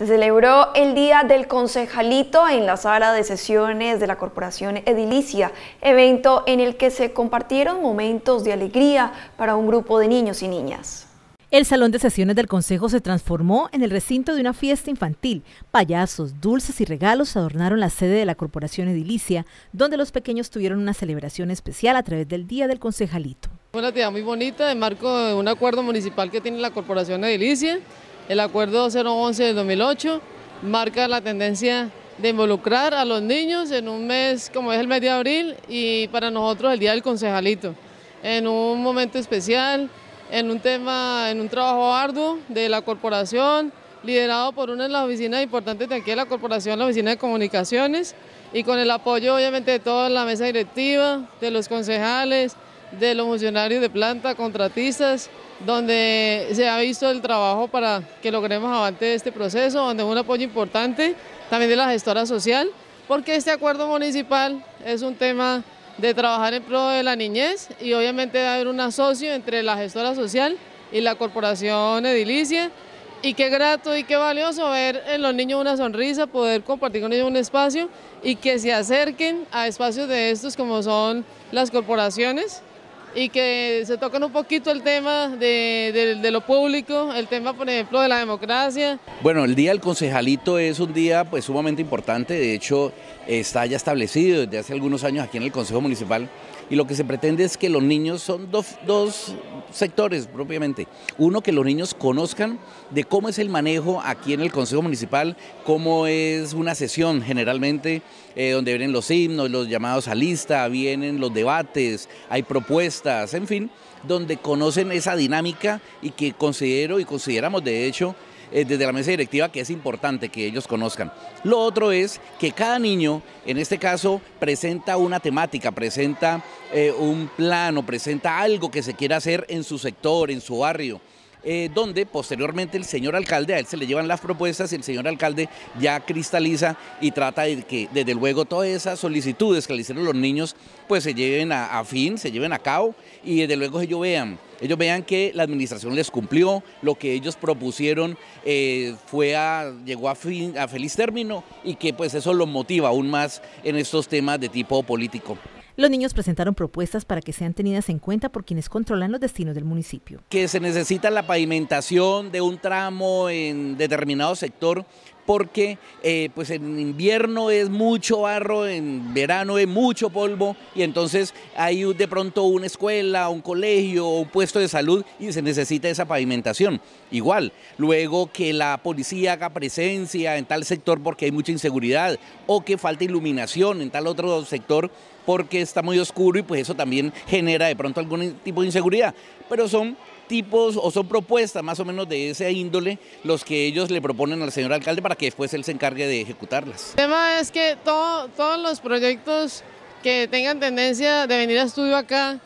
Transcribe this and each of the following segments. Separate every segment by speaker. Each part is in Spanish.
Speaker 1: Se celebró el Día del Concejalito en la sala de sesiones de la Corporación Edilicia, evento en el que se compartieron momentos de alegría para un grupo de niños y niñas. El salón de sesiones del Consejo se transformó en el recinto de una fiesta infantil. Payasos, dulces y regalos adornaron la sede de la Corporación Edilicia, donde los pequeños tuvieron una celebración especial a través del Día del Concejalito.
Speaker 2: una actividad muy bonita en marco de un acuerdo municipal que tiene la Corporación Edilicia el acuerdo 011 de 2008 marca la tendencia de involucrar a los niños en un mes como es el mes de abril y para nosotros el Día del Concejalito, en un momento especial, en un tema, en un trabajo arduo de la corporación, liderado por una de las oficinas importantes de aquí de la corporación, la oficina de comunicaciones, y con el apoyo obviamente de toda la mesa directiva, de los concejales, de los funcionarios de planta, contratistas, donde se ha visto el trabajo para que logremos avance este proceso, donde un apoyo importante también de la gestora social, porque este acuerdo municipal es un tema de trabajar en pro de la niñez y obviamente va haber un asocio entre la gestora social y la corporación edilicia y qué grato y qué valioso ver en los niños una sonrisa, poder compartir con ellos un espacio y que se acerquen a espacios de estos como son las corporaciones y que se tocan un poquito el tema de, lo público, el tema, por ejemplo, de la democracia.
Speaker 3: Bueno, el Día del Concejalito es un día pues sumamente importante, de hecho está ya establecido desde hace algunos años aquí en el Consejo Municipal y lo que se pretende es que los niños son dos, sectores propiamente. Uno, que los niños conozcan de cómo es el manejo aquí en el Consejo Municipal, cómo es una sesión generalmente, eh, donde vienen los himnos, los llamados a lista, vienen los debates, hay propuestas, en fin, donde conocen esa dinámica y que considero y consideramos de hecho eh, desde la mesa directiva que es importante que ellos conozcan. Lo otro es que cada niño, en este caso, presenta una temática, presenta eh, un plano, presenta algo que se quiera hacer en su sector, en su barrio. Eh, donde posteriormente el señor alcalde, a él se le llevan las propuestas y el señor alcalde ya cristaliza y trata de que desde luego todas esas solicitudes que le hicieron los niños pues se lleven a, fin, se lleven a cabo y desde luego ellos vean ellos vean que la administración les cumplió, lo que ellos propusieron eh, fue llegó a, fin, a feliz término y que pues eso los motiva aún más en estos temas de tipo político.
Speaker 1: Los niños presentaron propuestas para que sean tenidas en cuenta por quienes controlan los destinos del municipio.
Speaker 3: Que se necesita la pavimentación de un tramo en determinado sector, porque eh, pues en invierno es mucho barro, en verano es mucho polvo y entonces hay de pronto una escuela, un colegio, un puesto de salud y se necesita esa pavimentación. Igual, luego que la policía haga presencia en tal sector porque hay mucha inseguridad o que falta iluminación en tal otro sector porque está muy oscuro y pues eso también genera de pronto algún tipo de inseguridad. Pero son tipos o son propuestas más o menos de esa índole los que ellos le proponen al señor alcalde para que después él se encargue de ejecutarlas.
Speaker 2: El tema es que todos los proyectos que tengan tendencia de venir a estudio acá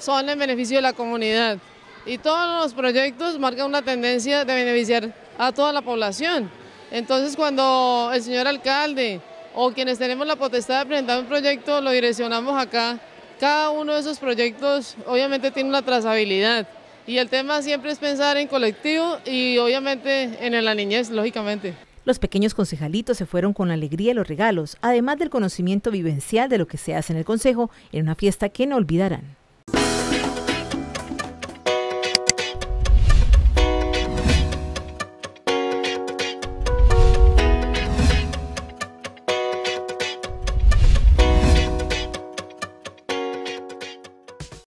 Speaker 2: son en beneficio de la comunidad y todos los proyectos marcan una tendencia de beneficiar a toda la población. Entonces cuando el señor alcalde o quienes tenemos la potestad de presentar un proyecto lo direccionamos acá, cada uno de esos proyectos obviamente tiene una trazabilidad y el tema siempre es pensar en colectivo y obviamente en la niñez, lógicamente.
Speaker 1: Los pequeños concejalitos se fueron con alegría y los regalos, además del conocimiento vivencial de lo que se hace en el Consejo, en una fiesta que no olvidarán.